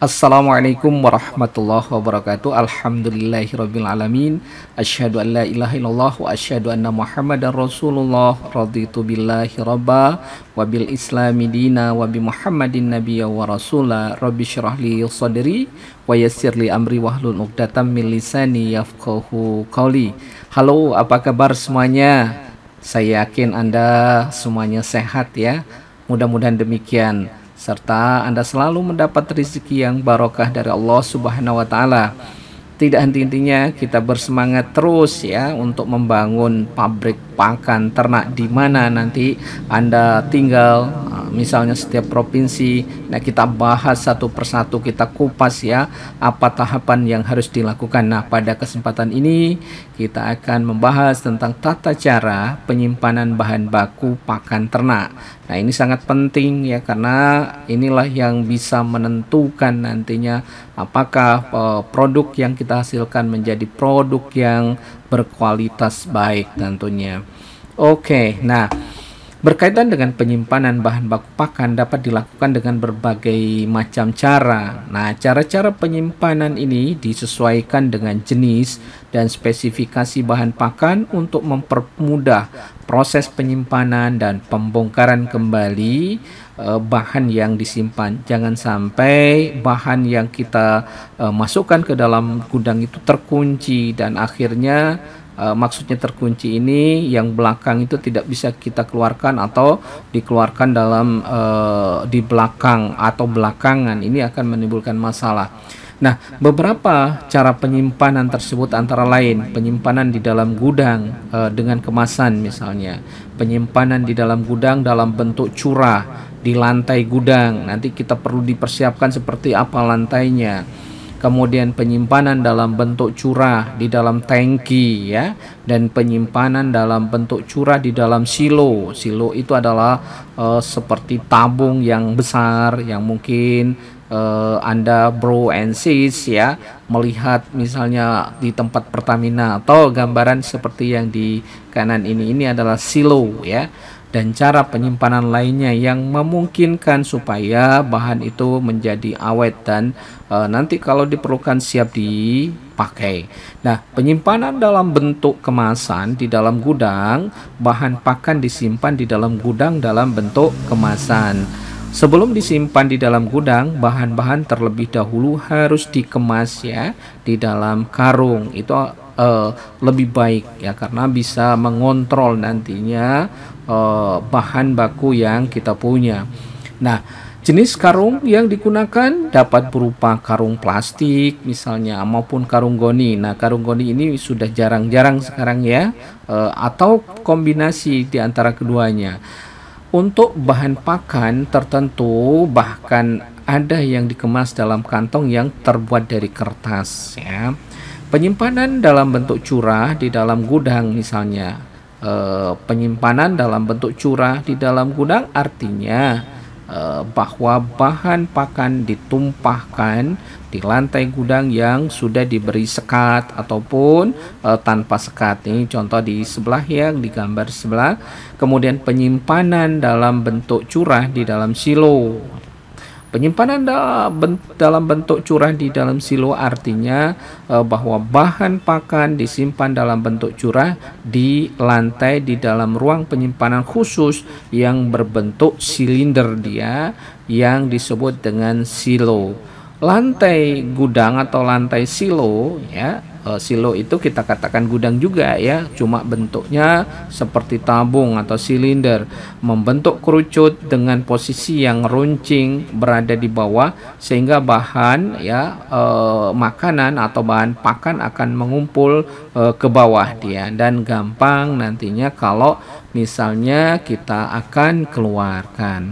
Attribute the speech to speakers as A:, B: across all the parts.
A: Assalamualaikum warahmatullahi wabarakatuh Alhamdulillahirobbilalamin. Ashadu an la ilaha illallah Wa ashadu anna muhammadan rasulullah Raditu billahi rabba Wa bil islami dina Wa bi muhammadin nabiya wa rasulah Rabbi syrah li sadri Wa yassir li amri wahlun uqdatan min lisani yafqahu qawli Halo apa kabar semuanya Saya yakin Anda semuanya sehat ya Mudah-mudahan demikian serta Anda selalu mendapat rezeki yang barokah dari Allah Subhanahu wa taala tidak henti-hentinya kita bersemangat terus ya untuk membangun pabrik pakan ternak di mana nanti Anda tinggal eh, misalnya setiap provinsi nah kita bahas satu persatu kita kupas ya apa tahapan yang harus dilakukan nah pada kesempatan ini kita akan membahas tentang tata cara penyimpanan bahan baku pakan ternak nah ini sangat penting ya karena inilah yang bisa menentukan nantinya apakah eh, produk yang kita kita hasilkan menjadi produk yang berkualitas baik tentunya. Oke, okay, nah berkaitan dengan penyimpanan bahan baku pakan dapat dilakukan dengan berbagai macam cara. Nah, cara-cara penyimpanan ini disesuaikan dengan jenis dan spesifikasi bahan pakan untuk mempermudah proses penyimpanan dan pembongkaran kembali Eh, bahan yang disimpan. Jangan sampai bahan yang kita uh, masukkan ke dalam gudang itu terkunci dan akhirnya uh, maksudnya terkunci ini yang belakang itu tidak bisa kita keluarkan atau dikeluarkan dalam uh, di belakang atau belakangan ini akan menimbulkan masalah. Nah, beberapa cara penyimpanan tersebut antara lain penyimpanan di dalam gudang e, dengan kemasan misalnya, penyimpanan di dalam gudang dalam bentuk curah di lantai gudang. Nanti kita perlu dipersiapkan seperti apa lantainya. Kemudian penyimpanan dalam bentuk curah di dalam tangki ya dan penyimpanan dalam bentuk curah di dalam silo. Silo itu adalah uh, seperti tabung yang besar yang mungkin uh, Anda bro and sis ya melihat misalnya di tempat Pertamina atau gambaran seperti yang di kanan ini ini adalah silo ya dan cara penyimpanan lainnya yang memungkinkan supaya bahan itu menjadi awet dan e, nanti kalau diperlukan siap dipakai. Nah, penyimpanan dalam bentuk kemasan di dalam gudang, bahan pakan disimpan di dalam gudang dalam bentuk kemasan. Sebelum disimpan di dalam gudang, bahan-bahan terlebih dahulu harus dikemas ya di dalam karung. Itu uh, lebih baik ya karena bisa mengontrol nantinya Eh, bahan baku yang kita punya. Nah, jenis karung yang digunakan dapat berupa karung plastik misalnya maupun karung goni. Nah, karung goni ini sudah jarang-jarang sekarang ya eh, atau kombinasi di antara keduanya. Untuk bahan pakan tertentu bahkan ada yang dikemas dalam kantong yang terbuat dari kertas ya. Penyimpanan dalam bentuk curah di dalam gudang misalnya e, penyimpanan dalam bentuk curah di dalam gudang artinya e, bahwa bahan pakan ditumpahkan di lantai gudang yang sudah diberi sekat ataupun e, tanpa sekat ini contoh di sebelah ya di gambar sebelah kemudian penyimpanan dalam bentuk curah di dalam silo Penyimpanan dalam bentuk curah di dalam silo artinya eh, bahwa bahan pakan disimpan dalam bentuk curah di lantai di dalam ruang penyimpanan khusus yang berbentuk silinder dia yang disebut dengan silo. Lantai gudang atau lantai silo ya e, silo itu kita katakan gudang juga ya, cuma bentuknya seperti tabung atau silinder, membentuk kerucut dengan posisi yang runcing berada di bawah sehingga bahan ya e, makanan atau bahan pakan akan mengumpul e, ke bawah dia dan gampang nantinya kalau misalnya kita akan keluarkan.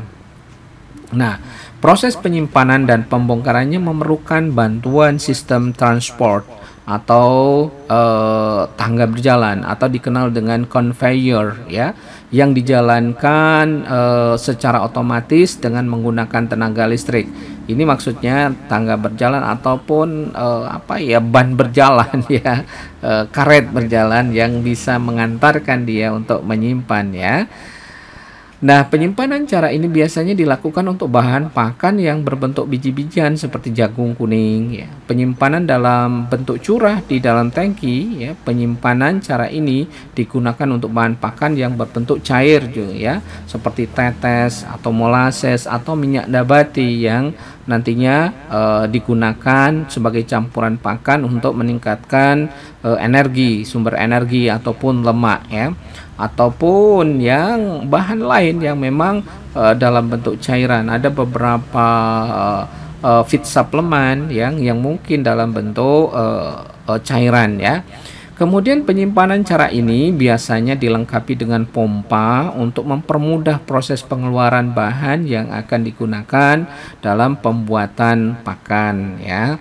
A: Nah, proses penyimpanan dan pembongkarannya memerlukan bantuan sistem transport atau eh, tangga berjalan atau dikenal dengan conveyor ya yang dijalankan eh, secara otomatis dengan menggunakan tenaga listrik. Ini maksudnya tangga berjalan ataupun eh, apa ya ban berjalan ya eh, karet berjalan yang bisa mengantarkan dia untuk menyimpan ya. Nah, penyimpanan cara ini biasanya dilakukan untuk bahan pakan yang berbentuk biji-bijian seperti jagung kuning. Ya. Penyimpanan dalam bentuk curah di dalam tangki, ya. penyimpanan cara ini digunakan untuk bahan pakan yang berbentuk cair, juga, ya, seperti tetes atau molases atau minyak nabati yang nantinya uh, digunakan sebagai campuran pakan untuk meningkatkan uh, energi, sumber energi ataupun lemak ya. Ataupun yang bahan lain yang memang uh, dalam bentuk cairan. Ada beberapa uh, uh, fit suplemen yang yang mungkin dalam bentuk uh, uh, cairan ya. Kemudian penyimpanan cara ini biasanya dilengkapi dengan pompa untuk mempermudah proses pengeluaran bahan yang akan digunakan dalam pembuatan pakan ya.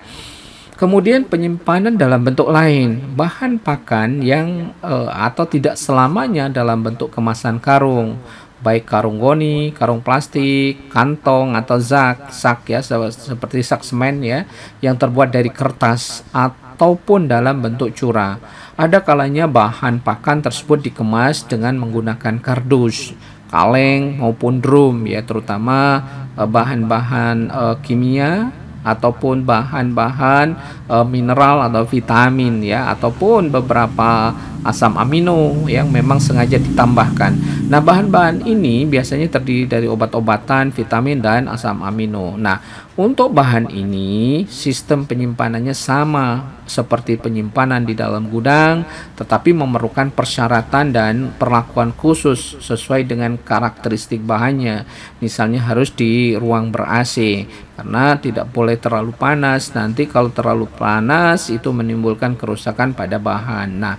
A: Kemudian penyimpanan dalam bentuk lain, bahan pakan yang eh, atau tidak selamanya dalam bentuk kemasan karung, baik karung goni, karung plastik, kantong atau zak, sak ya seperti sak semen ya yang terbuat dari kertas atau ataupun dalam bentuk curah. Ada kalanya bahan pakan tersebut dikemas dengan menggunakan kardus, kaleng maupun drum ya terutama e, bahan-bahan e, kimia ataupun bahan-bahan e, mineral atau vitamin ya ataupun beberapa asam amino yang memang sengaja ditambahkan. Nah, bahan-bahan ini biasanya terdiri dari obat-obatan, vitamin dan asam amino. Nah, untuk bahan ini, sistem penyimpanannya sama seperti penyimpanan di dalam gudang, tetapi memerlukan persyaratan dan perlakuan khusus sesuai dengan karakteristik bahannya. Misalnya harus di ruang ber-AC karena tidak boleh terlalu panas. Nanti kalau terlalu panas itu menimbulkan kerusakan pada bahan. Nah,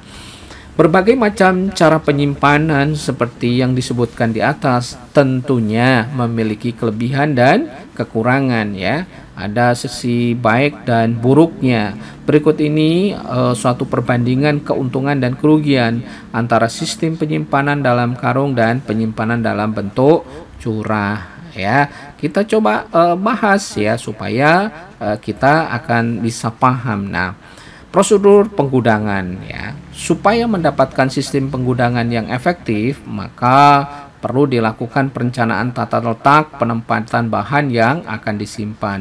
A: Berbagai macam cara penyimpanan seperti yang disebutkan di atas tentunya memiliki kelebihan dan kekurangan ya. Ada sisi baik dan buruknya. Berikut ini uh, suatu perbandingan keuntungan dan kerugian antara sistem penyimpanan dalam karung dan penyimpanan dalam bentuk curah ya. Kita coba uh, bahas ya supaya uh, kita akan bisa paham. Nah, prosedur penggudangan ya. Supaya mendapatkan sistem penggudangan yang efektif, maka perlu dilakukan perencanaan tata letak penempatan bahan yang akan disimpan.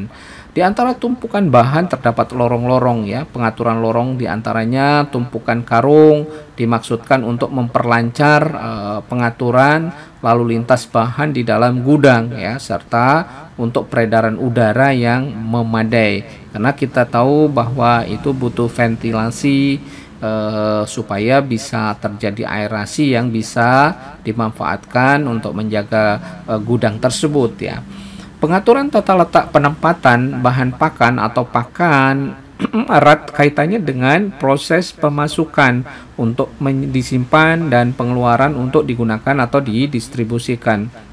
A: Di antara tumpukan bahan terdapat lorong-lorong ya, pengaturan lorong diantaranya tumpukan karung dimaksudkan untuk memperlancar e, pengaturan lalu lintas bahan di dalam gudang ya, serta untuk peredaran udara yang memadai karena kita tahu bahwa itu butuh ventilasi eh, supaya bisa terjadi aerasi yang bisa dimanfaatkan untuk menjaga eh, gudang tersebut ya. Pengaturan tata letak penempatan bahan pakan atau pakan erat kaitannya dengan proses pemasukan untuk disimpan dan pengeluaran untuk digunakan atau didistribusikan.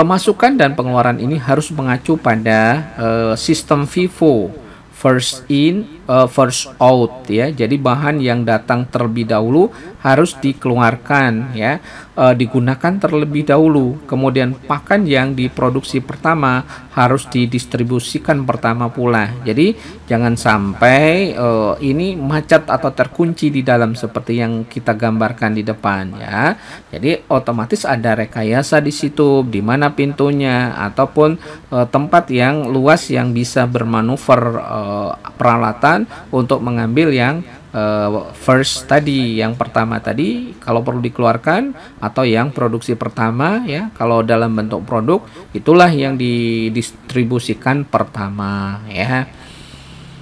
A: Pemasukan dan pengeluaran ini harus mengacu pada uh, sistem FIFO, first in, uh, first out ya. Jadi bahan yang datang terlebih dahulu harus dikeluarkan ya, uh, digunakan terlebih dahulu. Kemudian pakan yang diproduksi pertama harus didistribusikan pertama pula. Jadi jangan sampai uh, ini macet atau terkunci di dalam seperti yang kita gambarkan di depan ya. Jadi otomatis ada rekayasa di situ, di mana pintunya ataupun uh, tempat yang luas yang bisa bermanuver uh, peralatan kesempatan untuk mengambil yang uh, first tadi, yang pertama tadi kalau perlu dikeluarkan atau yang produksi pertama ya. Kalau dalam bentuk produk itulah yang didistribusikan pertama ya.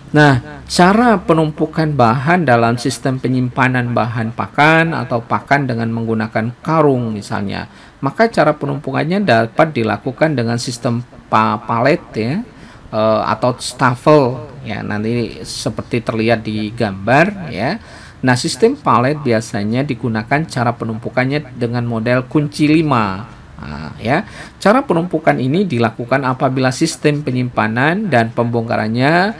A: Nah, cara penumpukan bahan dalam sistem penyimpanan bahan pakan atau pakan dengan menggunakan karung misalnya, maka cara penumpukannya dapat dilakukan dengan sistem pa palet ya, eh, atau stafel ya nanti seperti terlihat di gambar ya nah sistem palet biasanya digunakan cara penumpukannya dengan model kunci 5 Nah, ya, cara penumpukan ini dilakukan apabila sistem penyimpanan dan pembongkarannya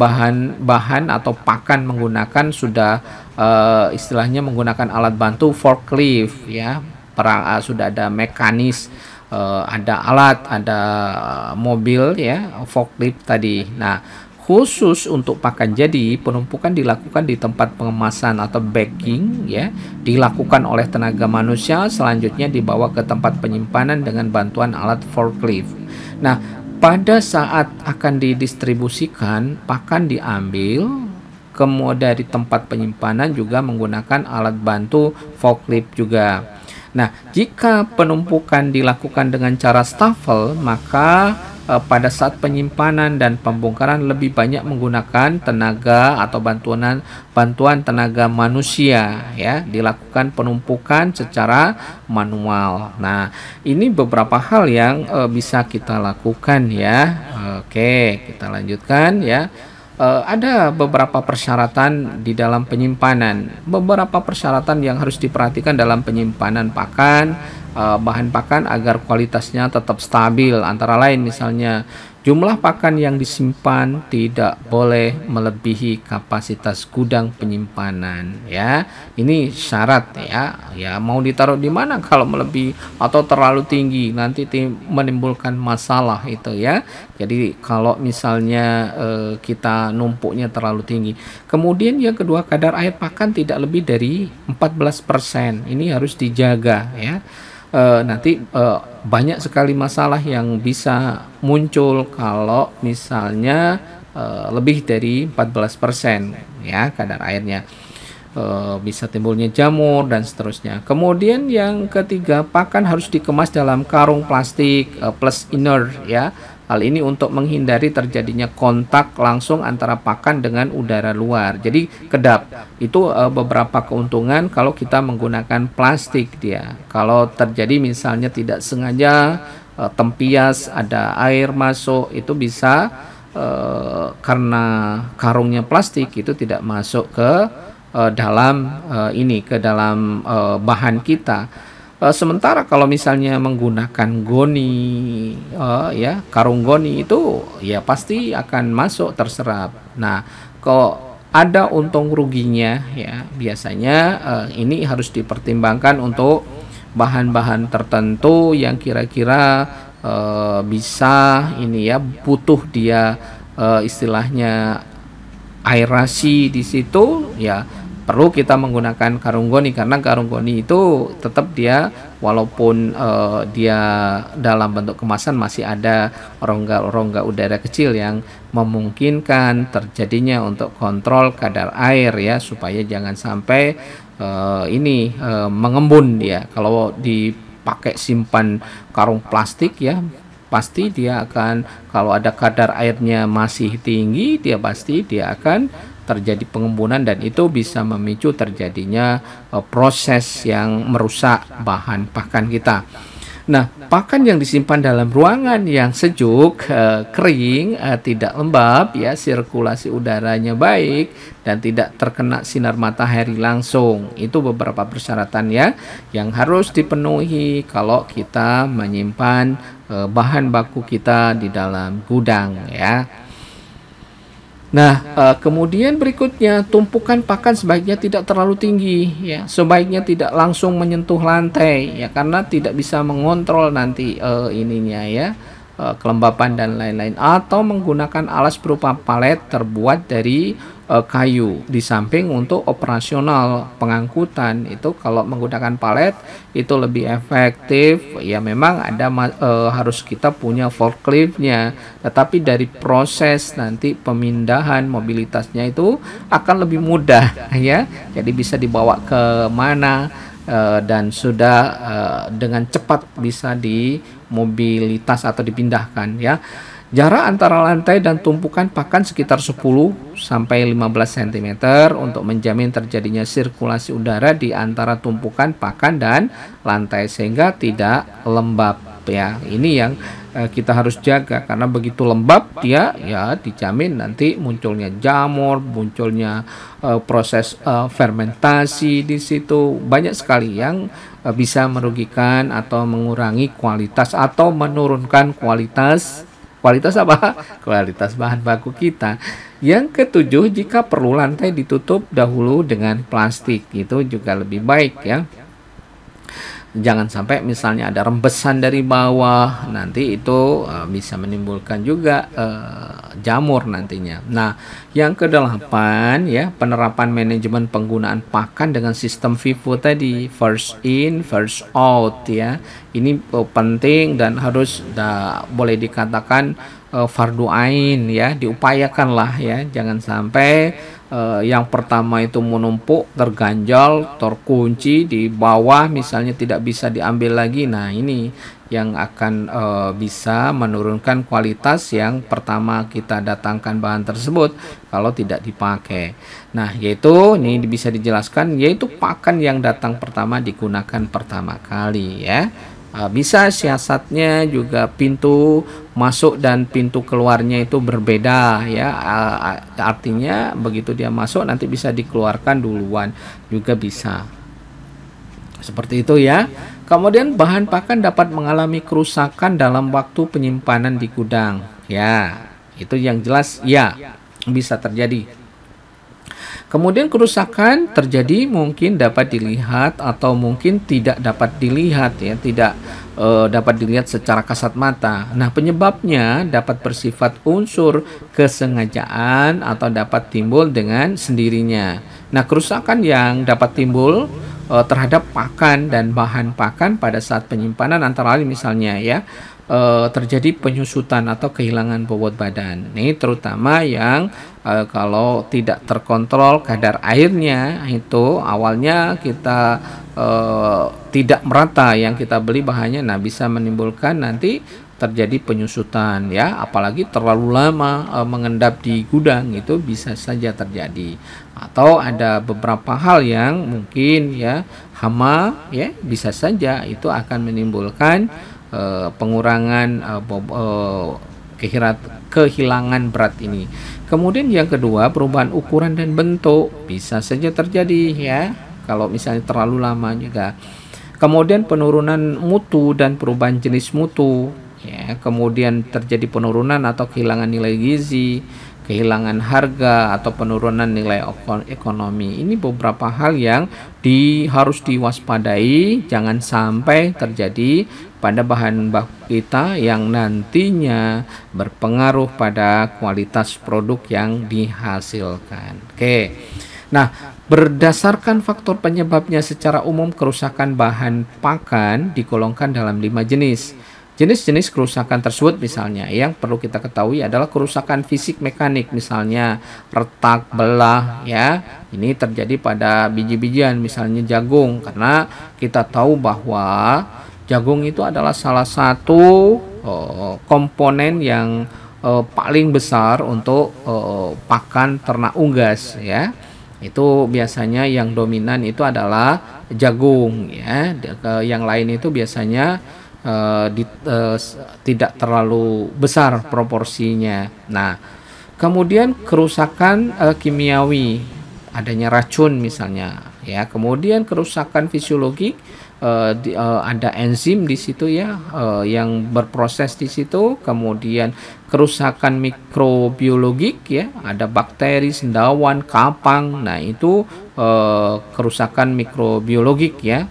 A: bahan-bahan eh, atau pakan menggunakan sudah eh, istilahnya menggunakan alat bantu forklift ya, perang ah, sudah ada mekanis, Uh, ada alat, ada eh, mobil ya, forklift tadi. Nah, Khusus untuk pakan jadi, penumpukan dilakukan di tempat pengemasan atau bagging ya, dilakukan oleh tenaga manusia, selanjutnya dibawa ke tempat penyimpanan dengan bantuan alat forklift. Nah, pada saat akan didistribusikan, pakan diambil kemudian di tempat penyimpanan juga menggunakan alat bantu forklift juga. Nah, jika penumpukan dilakukan dengan cara stafel, maka Eh, pada saat penyimpanan dan pembongkaran lebih banyak menggunakan tenaga atau bantuan bantuan tenaga manusia ya dilakukan penumpukan secara manual. Nah, ini beberapa hal yang uh, bisa kita lakukan ya. Oke, kita lanjutkan ya. Eh, ada beberapa persyaratan di dalam penyimpanan, beberapa persyaratan yang harus diperhatikan dalam penyimpanan pakan, eh, bahan pakan agar kualitasnya tetap stabil. Antara lain misalnya Jumlah pakan yang disimpan tidak boleh melebihi kapasitas gudang penyimpanan ya. Ini syarat ya. Ya mau ditaruh di mana kalau melebihi atau terlalu tinggi nanti menimbulkan masalah itu ya. Jadi kalau misalnya eh, kita numpuknya terlalu tinggi. Kemudian yang kedua kadar air pakan tidak lebih dari 14%. Ini harus dijaga ya uh, nanti uh, banyak sekali masalah yang bisa muncul kalau misalnya uh, lebih dari 14% ya kadar airnya uh, bisa timbulnya jamur dan seterusnya. Kemudian yang ketiga pakan harus dikemas dalam karung plastik uh, plus inner ya Hal ini untuk menghindari terjadinya kontak langsung antara pakan dengan udara luar. Jadi kedap itu e, beberapa keuntungan kalau kita menggunakan plastik dia. Kalau terjadi misalnya tidak sengaja e, tempias ada air masuk itu bisa e, karena karungnya plastik itu tidak masuk ke e, dalam e, ini ke dalam e, bahan kita Eh, sementara kalau misalnya menggunakan goni uh, ya karung goni itu ya pasti akan masuk terserap. Nah, kok ada untung ruginya ya biasanya uh, ini harus dipertimbangkan untuk bahan-bahan tertentu yang kira-kira uh, bisa ini ya butuh dia uh, istilahnya aerasi di situ ya perlu kita menggunakan karung goni karena karung goni itu tetap dia walaupun uh, dia dalam bentuk kemasan masih ada rongga-rongga udara kecil yang memungkinkan terjadinya untuk kontrol kadar air ya supaya jangan sampai uh, ini uh, mengembun dia kalau dipakai simpan karung plastik ya pasti dia akan kalau ada kadar airnya masih tinggi dia pasti dia akan terjadi pengembunan dan itu bisa memicu terjadinya uh, proses yang merusak bahan pakan kita. Nah, pakan yang disimpan dalam ruangan yang sejuk, e, kering, e, tidak lembab, ya sirkulasi udaranya baik dan tidak terkena sinar matahari langsung. Itu beberapa persyaratan ya yang harus dipenuhi kalau kita menyimpan bahan baku kita di dalam gudang ya. Nah, uh, kemudian berikutnya tumpukan pakan sebaiknya tidak terlalu tinggi ya. Sebaiknya tidak langsung menyentuh lantai ya karena tidak bisa mengontrol nanti uh, ininya ya uh, kelembapan dan lain-lain atau menggunakan alas berupa palet terbuat dari E, kayu. Di samping untuk operasional pengangkutan itu kalau menggunakan palet itu lebih efektif. Ya memang ada uh, harus kita punya forkliftnya, tetapi dari proses nanti pemindahan mobilitasnya itu akan lebih mudah ya. Jadi bisa dibawa ke mana e, dan sudah dengan cepat bisa di mobilitas atau dipindahkan ya. Jarak antara lantai dan tumpukan pakan sekitar 10 sampai 15 cm untuk menjamin terjadinya sirkulasi udara di antara tumpukan pakan dan lantai sehingga tidak lembab ya. Ini yang eh, kita harus jaga karena begitu lembab dia ya dijamin nanti munculnya jamur, munculnya eh, proses eh, fermentasi di situ banyak sekali yang eh, bisa merugikan atau mengurangi kualitas atau menurunkan kualitas Kualitas apa? Kualitas bahan baku kita. Yang ketujuh, jika perlu lantai ditutup dahulu dengan plastik. Itu juga lebih baik ya jangan sampai misalnya ada rembesan dari bawah nanti itu uh, bisa menimbulkan juga uh, jamur nantinya. Nah, yang kedelapan ya penerapan manajemen penggunaan pakan dengan sistem FIFO tadi first in first out ya. Ini uh, penting dan harus da, boleh dikatakan uh, fardu ain ya diupayakanlah ya jangan sampai eh, yang pertama itu menumpuk, terganjal, terkunci di bawah misalnya tidak bisa diambil lagi. Nah, ini yang akan e, bisa menurunkan kualitas yang pertama kita datangkan bahan tersebut kalau tidak dipakai. Nah, yaitu ini bisa dijelaskan yaitu pakan yang datang pertama digunakan pertama kali ya. Ah, bisa siasatnya juga pintu masuk dan pintu keluarnya itu berbeda ya ah, ah, artinya begitu dia masuk nanti bisa dikeluarkan duluan juga bisa seperti itu ya kemudian bahan pakan dapat mengalami kerusakan dalam waktu penyimpanan di gudang ya itu yang jelas ya bisa terjadi Kemudian kerusakan terjadi mungkin dapat dilihat atau mungkin tidak dapat dilihat ya, tidak e, dapat dilihat secara kasat mata. Nah, penyebabnya dapat bersifat unsur kesengajaan atau dapat timbul dengan sendirinya. Nah, kerusakan yang dapat timbul e, terhadap pakan dan bahan pakan pada saat penyimpanan antara lain misalnya ya uh, terjadi penyusutan atau kehilangan bobot badan. Ini terutama yang uh, kalau tidak terkontrol kadar airnya itu awalnya kita uh, tidak merata yang kita beli bahannya nah bisa menimbulkan nanti terjadi penyusutan ya apalagi terlalu lama e, mengendap di gudang itu bisa saja terjadi atau ada beberapa hal yang mungkin ya hama ya bisa saja itu akan menimbulkan uh, pengurangan uh, kehirat, kehilangan berat ini. Kemudian yang kedua perubahan ukuran dan bentuk bisa saja terjadi ya kalau misalnya terlalu lama juga. Kemudian penurunan mutu dan perubahan jenis mutu ya kemudian terjadi penurunan atau kehilangan nilai gizi kehilangan harga atau penurunan nilai ekonomi. Ini beberapa hal yang di, harus diwaspadai, jangan sampai terjadi pada bahan baku kita yang nantinya berpengaruh pada kualitas produk yang dihasilkan. Oke. Nah, Berdasarkan faktor penyebabnya secara umum kerusakan bahan pakan digolongkan dalam lima jenis. Jenis-jenis kerusakan tersebut misalnya yang perlu kita ketahui adalah kerusakan fisik mekanik misalnya retak, belah ya. Ini terjadi pada biji-bijian misalnya jagung karena kita tahu bahwa jagung itu adalah salah satu uh, komponen yang uh, paling besar untuk uh, pakan ternak unggas ya itu biasanya yang dominan itu adalah jagung ya yang lain itu biasanya uh, di, uh, tidak terlalu besar proporsinya. Nah, kemudian kerusakan uh, kimiawi, adanya racun misalnya, ya. Kemudian kerusakan fisiologik, uh, di, uh, ada enzim di situ ya uh, yang berproses di situ. Kemudian kerusakan mikrobiologik ya, ada bakteri, sendawan, kapang. Nah, itu uh, kerusakan mikrobiologik ya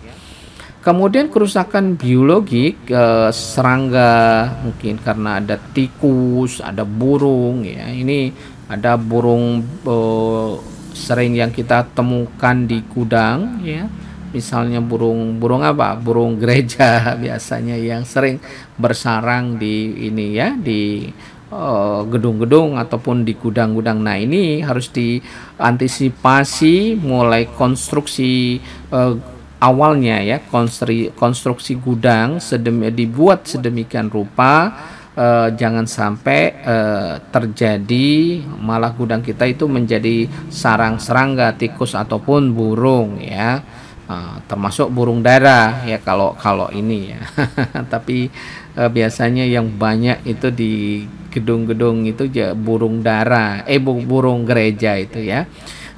A: Kemudian kerusakan biologi eh, serangga mungkin karena ada tikus, ada burung ya. Ini ada burung eh, sering yang kita temukan di gudang ya. Misalnya burung burung apa? Burung gereja biasanya yang sering bersarang di ini ya di eh, gedung-gedung ataupun di gudang-gudang. Nah, ini harus diantisipasi mulai konstruksi uh, awalnya ya konstri, konstruksi gudang sedemi, dibuat sedemikian rupa e, jangan sampai e, terjadi malah gudang kita itu menjadi sarang serangga tikus ataupun burung ya e, termasuk burung darah ya kalau kalau ini ya tapi e, biasanya yang banyak itu di gedung-gedung itu ya burung darah eh burung gereja itu ya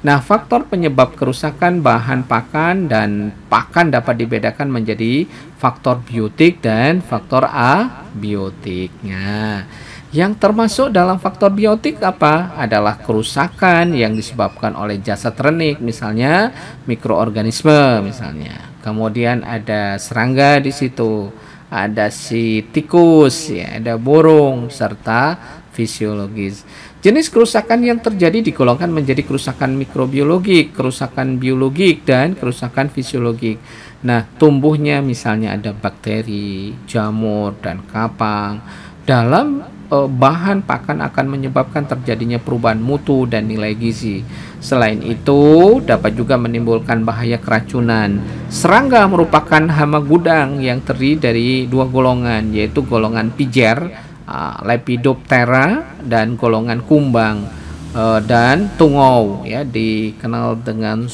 A: Nah, faktor penyebab kerusakan bahan pakan dan pakan dapat dibedakan menjadi faktor biotik dan faktor abiotiknya. Yang termasuk dalam faktor biotik apa? Adalah kerusakan yang disebabkan oleh jasad renik, misalnya mikroorganisme misalnya. Kemudian ada serangga di situ, ada si tikus, ya, ada burung serta fisiologis. Jenis kerusakan yang terjadi digolongkan menjadi kerusakan mikrobiologi, kerusakan biologik, dan kerusakan fisiologik. Nah, tumbuhnya misalnya ada bakteri, jamur, dan kapang. Dalam eh, bahan pakan akan menyebabkan terjadinya perubahan mutu dan nilai gizi. Selain itu, dapat juga menimbulkan bahaya keracunan. Serangga merupakan hama gudang yang terdiri dari dua golongan, yaitu golongan pijar. Ah, Lepidoptera dan golongan kumbang uh, dan tungau ya dikenal dengan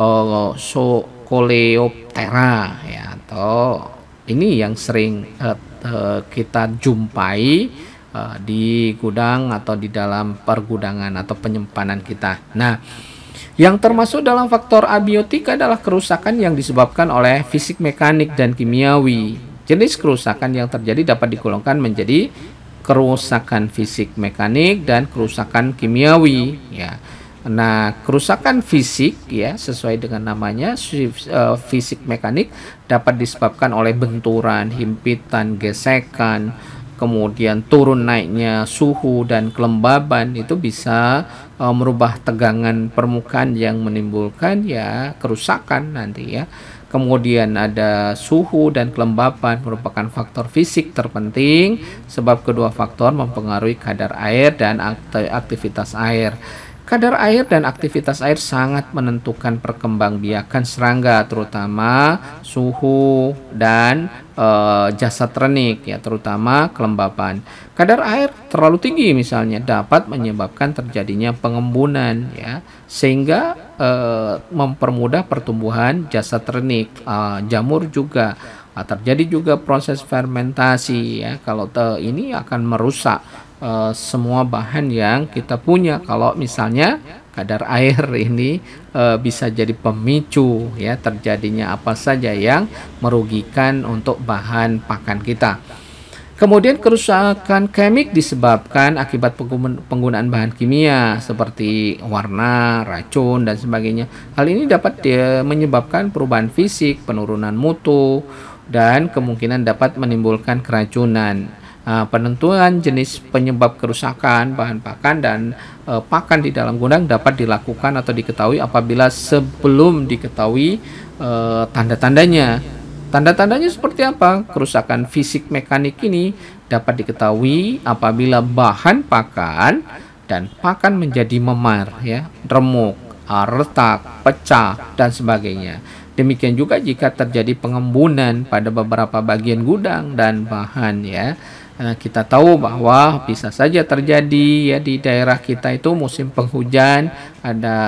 A: uh, eh, Socoleoptera ya atau ini yang sering uh, uh, kita jumpai uh, di gudang atau di dalam pergudangan atau penyimpanan kita. Nah, yang termasuk dalam faktor abiotik adalah kerusakan yang disebabkan oleh fisik mekanik dan kimiawi. Jenis kerusakan yang terjadi dapat digolongkan menjadi kerusakan fisik mekanik dan kerusakan kimiawi ya. Nah, kerusakan fisik ya sesuai dengan namanya e, fisik mekanik dapat disebabkan oleh benturan, himpitan, gesekan, kemudian turun naiknya suhu dan kelembaban itu bisa uh, merubah tegangan permukaan yang menimbulkan ya kerusakan nanti ya kemudian ada suhu dan kelembapan merupakan faktor fisik terpenting sebab kedua faktor mempengaruhi kadar air dan aktivitas air. Kadar air dan aktivitas air sangat menentukan perkembangbiakan serangga, terutama suhu dan e, eh, jasad renik, ya, terutama kelembapan. Kadar air terlalu tinggi misalnya dapat menyebabkan terjadinya pengembunan, ya, sehingga Eh, mempermudah pertumbuhan jasa ternik uh, jamur juga uh, terjadi juga proses fermentasi ya kalau te ini akan merusak uh, semua bahan yang kita punya kalau misalnya kadar air ini e, bisa jadi pemicu ya terjadinya apa saja yang merugikan untuk bahan pakan kita. Kemudian kerusakan kemik disebabkan akibat penggunaan bahan kimia seperti warna, racun, dan sebagainya. Hal ini dapat ya, menyebabkan perubahan fisik, penurunan mutu, dan kemungkinan dapat menimbulkan keracunan. Ah, penentuan jenis penyebab kerusakan bahan pakan dan eh, pakan di dalam gudang dapat dilakukan atau diketahui apabila sebelum diketahui eh, tanda-tandanya Tanda-tandanya seperti apa? Kerusakan fisik mekanik ini dapat diketahui apabila bahan pakan dan pakan menjadi memar, ya, remuk, retak, pecah, dan sebagainya. Demikian juga jika terjadi pengembunan pada beberapa bagian gudang dan bahan, ya. Eh, kita tahu bahwa bisa saja terjadi ya di daerah kita itu musim penghujan ada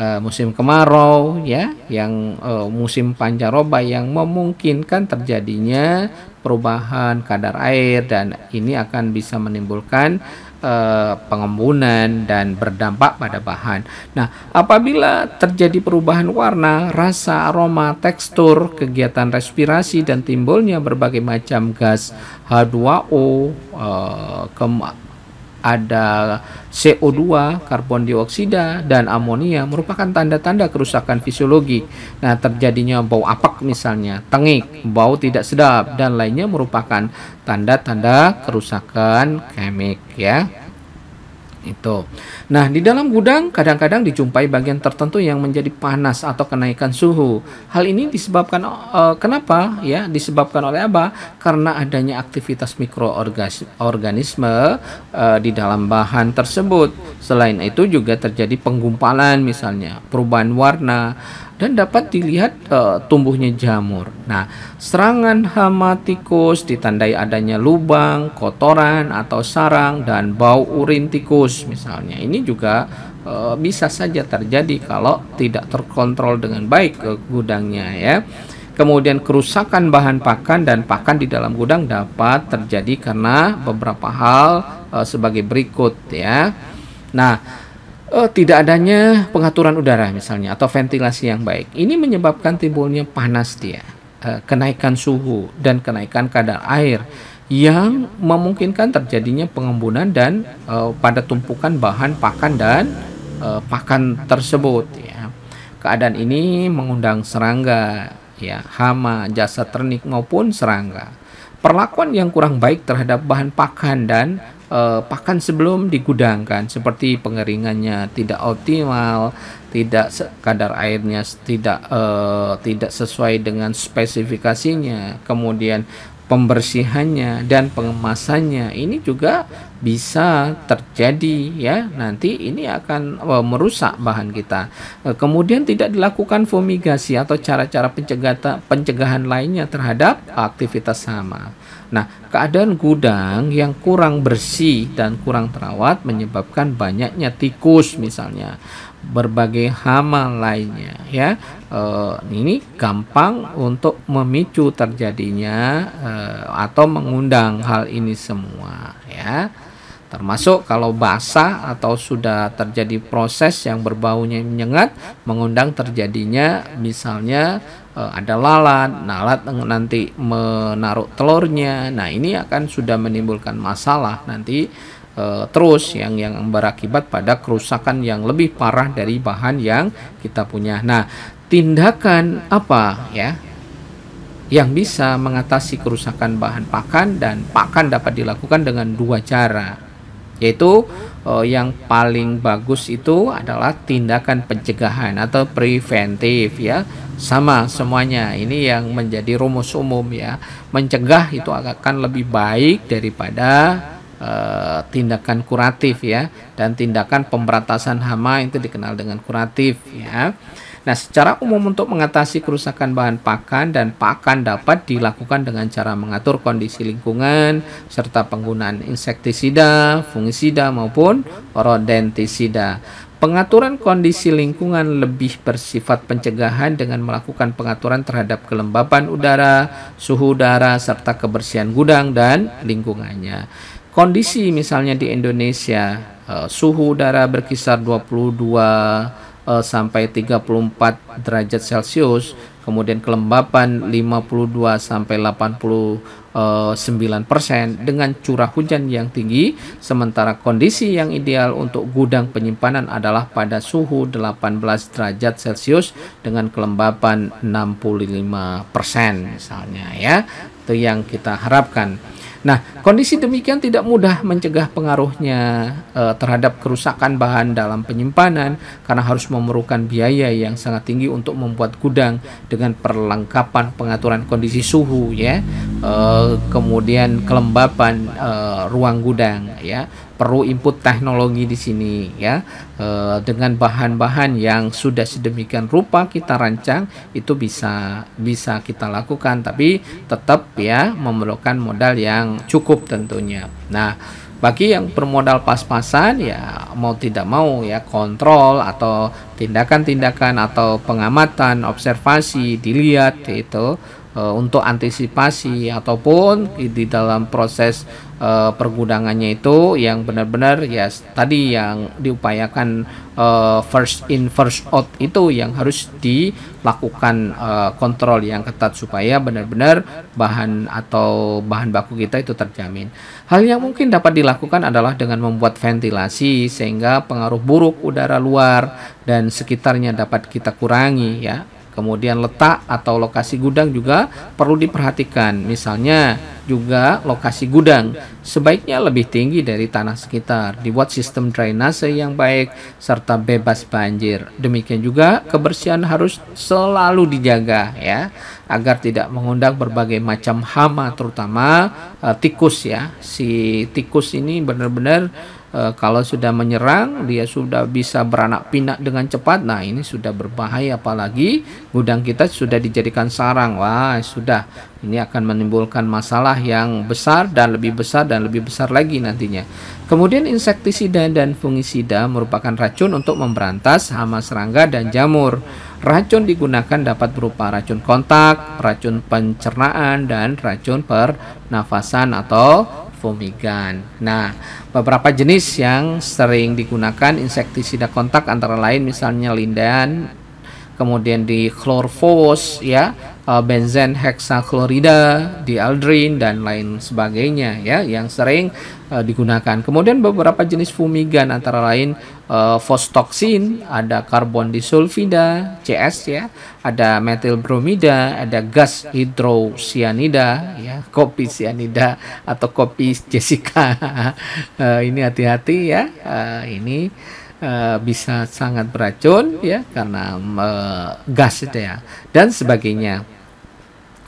A: Eh, musim kemarau ya yang uh, musim pancaroba yang memungkinkan terjadinya perubahan kadar air dan ini akan bisa menimbulkan uh, pengembunan dan berdampak pada bahan. Nah, apabila terjadi perubahan warna, rasa, aroma, tekstur, kegiatan respirasi dan timbulnya berbagai macam gas H2O uh, ada CO2, karbon dioksida, dan amonia merupakan tanda-tanda kerusakan fisiologi. Nah, terjadinya bau apak misalnya, tengik, bau tidak sedap, dan lainnya merupakan tanda-tanda kerusakan kemik ya itu. Nah, di dalam gudang kadang-kadang dijumpai bagian tertentu yang menjadi panas atau kenaikan suhu. Hal ini disebabkan uh, kenapa? Ya, disebabkan oleh apa? Karena adanya aktivitas mikroorganisme uh, eh, di dalam bahan tersebut. Selain itu juga terjadi penggumpalan misalnya, perubahan warna dan dapat dilihat e, tumbuhnya jamur. Nah, serangan hama tikus ditandai adanya lubang, kotoran atau sarang dan bau urin tikus misalnya. Ini juga e, bisa saja terjadi kalau tidak terkontrol dengan baik ke gudangnya ya. Kemudian kerusakan bahan pakan dan pakan di dalam gudang dapat terjadi karena beberapa hal e, sebagai berikut ya. Nah, uh, tidak adanya pengaturan udara misalnya atau ventilasi yang baik. Ini menyebabkan timbulnya panas dia, eh, kenaikan suhu dan kenaikan kadar air yang memungkinkan terjadinya pengembunan dan uh, eh, pada tumpukan bahan pakan dan uh, pakan tersebut ya. Keadaan ini mengundang serangga ya, hama, jasa ternik maupun serangga Perlakuan yang kurang baik terhadap bahan pakan dan uh, pakan sebelum digudangkan seperti pengeringannya tidak optimal, tidak kadar airnya tidak uh, tidak sesuai dengan spesifikasinya, kemudian pembersihannya dan pengemasannya ini juga bisa terjadi ya nanti ini akan e, merusak bahan kita e, kemudian tidak dilakukan fumigasi atau cara-cara pencegahan pencegahan lainnya terhadap aktivitas sama. nah keadaan gudang yang kurang bersih dan kurang terawat menyebabkan banyaknya tikus misalnya berbagai hama lainnya ya uh, ini gampang untuk memicu terjadinya uh, atau mengundang hal ini semua ya termasuk kalau basah atau sudah terjadi proses yang berbaunya menyengat mengundang terjadinya misalnya uh, ada lalat nah, lalat nanti menaruh telurnya nah ini akan sudah menimbulkan masalah nanti uh, terus yang yang berakibat pada kerusakan yang lebih parah dari bahan yang kita punya. Nah, tindakan apa ya yang bisa mengatasi kerusakan bahan pakan dan pakan dapat dilakukan dengan dua cara yaitu eh, yang paling bagus itu adalah tindakan pencegahan atau preventif ya sama semuanya ini yang menjadi rumus umum ya mencegah itu akan lebih baik daripada uh, tindakan kuratif ya dan tindakan pemberantasan hama itu dikenal dengan kuratif ya. Nah, secara umum untuk mengatasi kerusakan bahan pakan dan pakan dapat dilakukan dengan cara mengatur kondisi lingkungan serta penggunaan insektisida, fungisida maupun rodentisida. Pengaturan kondisi lingkungan lebih bersifat pencegahan dengan melakukan pengaturan terhadap kelembapan udara, suhu udara, serta kebersihan gudang dan lingkungannya kondisi misalnya di Indonesia uh, suhu udara berkisar 22 uh, eh, sampai 34 derajat Celcius, kemudian kelembapan 52 sampai 89 persen dengan curah hujan yang tinggi, sementara kondisi yang ideal untuk gudang penyimpanan adalah pada suhu 18 derajat Celcius dengan kelembapan 65 persen misalnya ya, itu yang kita harapkan. Nah, kondisi demikian tidak mudah mencegah pengaruhnya e, terhadap kerusakan bahan dalam penyimpanan karena harus memerlukan biaya yang sangat tinggi untuk membuat gudang dengan perlengkapan pengaturan kondisi suhu ya, e, kemudian kelembapan e, ruang gudang ya, perlu input teknologi di sini ya e, dengan bahan-bahan yang sudah sedemikian rupa kita rancang itu bisa bisa kita lakukan tapi tetap ya memerlukan modal yang yang cukup tentunya. Nah, bagi yang bermodal pas-pasan ya mau tidak mau ya kontrol atau tindakan-tindakan atau pengamatan, observasi dilihat itu uh, untuk antisipasi ataupun di dalam proses uh, pergudangannya itu yang benar-benar ya tadi yang diupayakan uh, first in first out itu yang harus dilakukan uh, kontrol yang ketat supaya benar-benar bahan atau bahan baku kita itu terjamin. Hal yang mungkin dapat dilakukan adalah dengan membuat ventilasi sehingga pengaruh buruk udara luar dan sekitarnya dapat kita kurangi ya Kemudian letak atau lokasi gudang juga perlu diperhatikan. Misalnya juga lokasi gudang sebaiknya lebih tinggi dari tanah sekitar. Dibuat sistem drainase yang baik serta bebas banjir. Demikian juga kebersihan harus selalu dijaga ya agar tidak mengundang berbagai macam hama terutama uh, tikus ya. Si tikus ini benar-benar Eh, kalau sudah menyerang dia sudah bisa beranak pinak dengan cepat nah ini sudah berbahaya apalagi gudang kita sudah dijadikan sarang wah sudah ini akan menimbulkan masalah yang besar dan lebih besar dan lebih besar lagi nantinya kemudian insektisida dan fungisida merupakan racun untuk memberantas hama serangga dan jamur Racun digunakan dapat berupa racun kontak, racun pencernaan, dan racun pernafasan atau fumigan. Nah, beberapa jenis yang sering digunakan insektisida kontak antara lain misalnya lindan, kemudian di Chlorfos, ya, uh, eh, benzen heksaklorida, dialdrin dan lain sebagainya ya yang sering uh, digunakan. Kemudian beberapa jenis fumigan antara lain uh, eh, fostoksin, ada karbon disulfida (CS) ya, ada metil bromida, ada gas hidrosianida ya, kopi sianida atau kopi Jessica. uh, ini hati-hati ya. Uh, ini Uh, bisa sangat beracun ya karena uh, gas ya dan sebagainya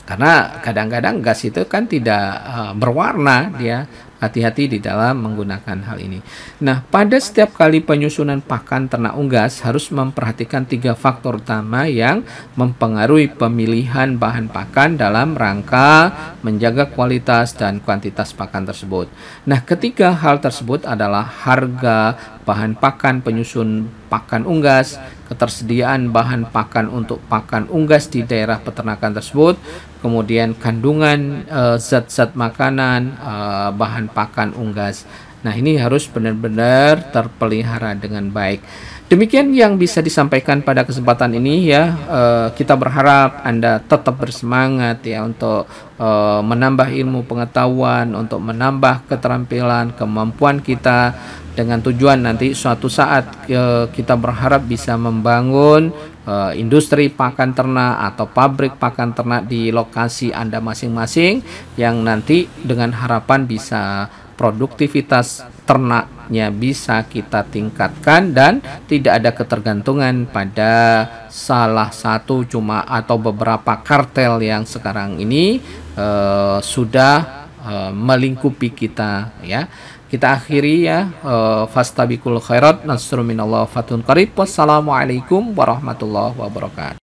A: karena kadang-kadang gas itu kan tidak uh, berwarna dia hati-hati di dalam menggunakan hal ini. Nah, pada setiap kali penyusunan pakan ternak unggas harus memperhatikan tiga faktor utama yang mempengaruhi pemilihan bahan pakan dalam rangka menjaga kualitas dan kuantitas pakan tersebut. Nah, ketiga hal tersebut adalah harga bahan pakan penyusun pakan unggas, ketersediaan bahan pakan untuk pakan unggas di daerah peternakan tersebut, kemudian kandungan eh, zat-zat uh, makanan, uh, bahan pakan unggas. Nah, ini harus benar-benar terpelihara dengan baik. Demikian yang bisa disampaikan pada kesempatan ini ya. Uh, kita berharap Anda tetap bersemangat ya untuk uh, menambah ilmu pengetahuan, untuk menambah keterampilan, kemampuan kita dengan tujuan nanti suatu saat uh, kita berharap bisa membangun uh, industri pakan ternak atau pabrik pakan ternak di lokasi Anda masing-masing yang nanti dengan harapan bisa produktivitas ternak nya bisa kita tingkatkan dan tidak ada ketergantungan pada salah satu cuma atau beberapa kartel yang sekarang ini uh, sudah uh, melingkupi kita ya kita akhiri ya eh, fastabikul khairat nasrul minallah fatun qarib wassalamualaikum warahmatullahi wabarakatuh